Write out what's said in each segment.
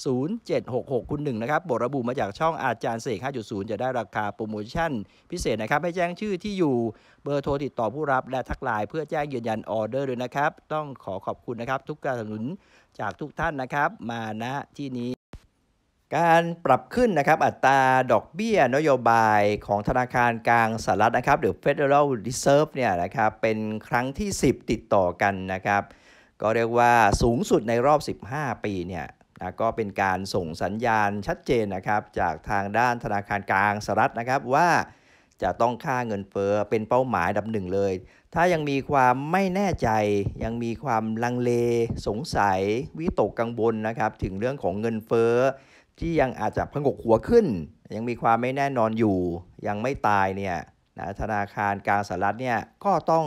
0766คุณหนึ่งนะครับบทระบุมาจากช่องอาจารย์เสก5.0 จะได้ราคาโปรโมชั่น พิเศษนะครับ ให้แจ้งชื่อที่อยู่เบอร์โทรติดต่อผู้รับและทักไลน์เพื่อแจ้งยืนยันออเดอร์ด้วยนะครับ ต้องขอขอบคุณนะครับ ทุกการสนับสนุนจากทุกท่านนะครับ มาณที่นี้ การปรับขึ้นนะครับ อัตราดอกเบี้ยนโยบายของธนาคารกลางสหรัฐนะครับ หรือ Federal Reserve เนี่ยนะครับเป็นครั้งที่ 10 ติดต่อกันนะครับก็เรียกว่าสูงสุดในรอบ 15 ปีเนี่ยนะก็เป็นการส่งสัญญาณชัดเจนนะครับ จากทางด้านธนาคารกลางสหรัฐนะครับว่าจะต้องค่าเงินเฟอ้อเป็นเป้าหมายดับหนึ่งเลย ถ้ายังมีความไม่แน่ใจ ยังมีความลังเล สงสัยวิตกกังวลนะครับถึงเรื่องของเงินเฟอ้อที่ยังอาจจะพังกหัวขึ้น ยังมีความไม่แน่นอนอยู่ ยังไม่ตายเนี่ยนะธนาคารกลางสหรัฐเนี่ยก็ต้อง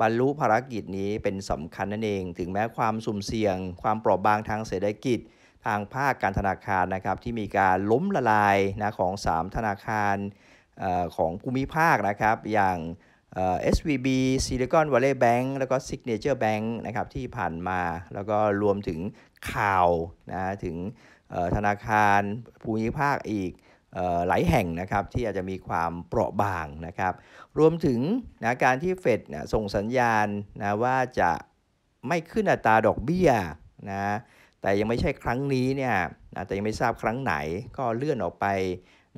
บรรลุภารกิจนี้เป็นสำคัญนั่นเอง ถึงแม้ความสุ่มเสี่ยง ความเปราะบางทางเศรษฐกิจางภาคการธนาคารนะครับที่มีการล้มละลายนะของ 3 ธนาคารอของภูมิภาคนะครับ อย่าง SVB Silicon Valley Bank แล้วก็ Signature Bank นะครับที่ผ่านมาแล้วก็รวมถึงข่าวนะถึงธนาคารภูมิภาคอีกหลายแห่งนะครับที่อาจจะมีความเปราะบางนะครับรวมถึงนะการที่เฟดส่งสัญญาณนะว่าจะไม่ขึ้นอัตราดอกเบี้ยนะแต่ยังไม่ใช่ครั้งนี้เนี่ยนะแต่ยังไม่ทราบครั้งไหนก็เลื่อนออกไป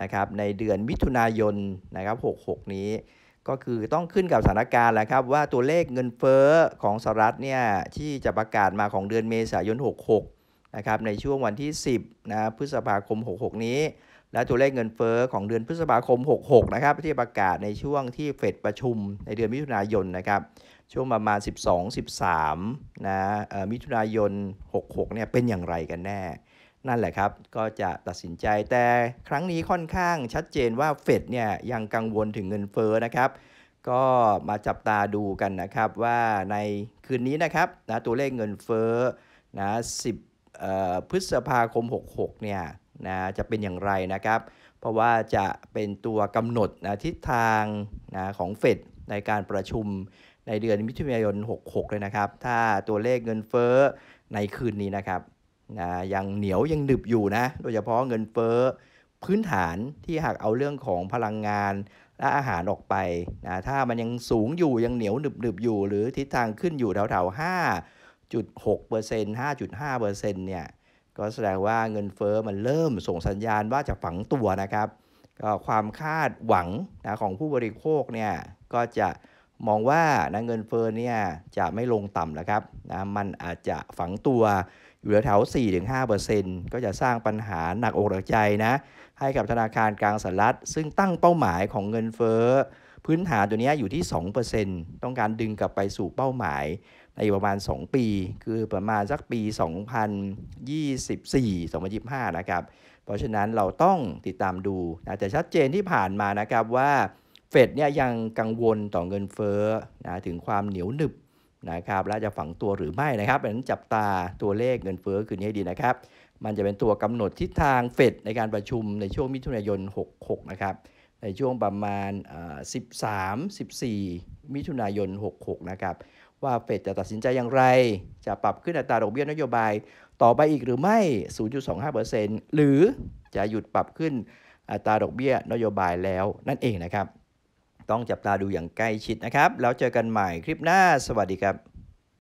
นะครับในเดือนมิถุนายนนะครับ66 นี้ ก็คือต้องขึ้นกับสถานการณ์แหละครับ ว่าตัวเลขเงินเฟ้อของสหรัฐเนี่ย ที่จะประกาศมาของเดือนเมษายน 66 นะครับ ในช่วงวันที่ 10นะพฤษภาคม 66 นี้และตัวเลขเงินเฟอ้อของเดือนพฤษภาคม 66 นะครับ ที่ประกาศในช่วงที่เฟดประชุม ในเดือนมิถุนายน นะครับ ช่วงประมาณ 12-13 นะมิถุนายน 66 เนี่ยเป็นอย่างไรกันแน่ นั่นแหละครับก็จะตัดสินใจแต่ครั้งนี้ค่อนข้างชัดเจนว่าเฟดเนี่ยยังกังวลถึงเงินเฟอ้อนะครับ ก็มาจับตาดูกันนะครับ ว่าในคืนนี้นะครับนะตัวเลขเงินเฟอ้อนะ 10พฤษภาคม 66 เนี่ยนะจะเป็นอย่างไรนะครับ เพราะว่าจะเป็นตัวกำหนดนะทิศทางนะของเฟดในการประชุมในเดือนมิถุนายน 66เลยนะครับถ้าตัวเลขเงินเฟ้อในคืนนี้นะครับนะยังเหนียวยังดึบอยู่นะโดยเฉพาะเงินเฟ้อพื้นฐานที่หากเอาเรื่องของพลังงานและอาหารออกไปนะถ้ามันยังสูงอยู่ยังเหนียวหนึบหนึบอยู่ หรือทิศทางขึ้นอยู่แถวๆ5.6% 5.5%เนี่ยก็แสดงว่าเงินเฟอ้อมันเริ่มส่งสัญญาณว่าจะฝังตัวนะครับก็ความคาดหวังนะของผู้บริโภคเนี่ยก็จะมองว่านะเงินเฟอ้อเนี่ยจะไม่ลงต่ำแล้วครับนะมันอาจจะฝังตัวอยู่แถว4-5%ก็จะสร้างปัญหาหนักอกหนักใจนะ ให้กับธนาคารกลางสหรัฐซึ่งตั้งเป้าหมายของเงินเฟอ้อพื้นฐานตัวนี้อยู่ที่2%ต้องการดึงกลับไปสู่เป้าหมายในอีกประมาณ 2 ปีคือประมาณสักปี 2024 2025 นะครับ เพราะฉะนั้นเราต้องติดตามดูนะแต่ชัดเจนที่ผ่านมานะครับว่า เฟดเนี่ยยังกังวลต่อเงินเฟ้อนะถึงความเหนียวหนึบนะครับและจะฝังตัวหรือไม่นะครับดังนั้นจับตาตัวเลขเงินเฟ้อ คืนนีให้ดีนะครับ มันจะเป็นตัวกำหนดทิศทางเฟดในการประชุมในช่วงมิถุนายน 66 นะครับในช่วงประมาณ13 14 มิถุนายน66นะครับว่าเฟดจะตัดสินใจอย่างไร จะปรับขึ้นอัตราดอกเบี้ยนโยบาย ต่อไปอีกหรือไม่ 0.25%หรือจะหยุดปรับขึ้นอัตราดอกเบี้ยนโยบายแล้วนั่นเองนะครับ ต้องจับตาดูอย่างใกล้ชิดนะครับ แล้วเจอกันใหม่คลิปหน้า สวัสดีครับ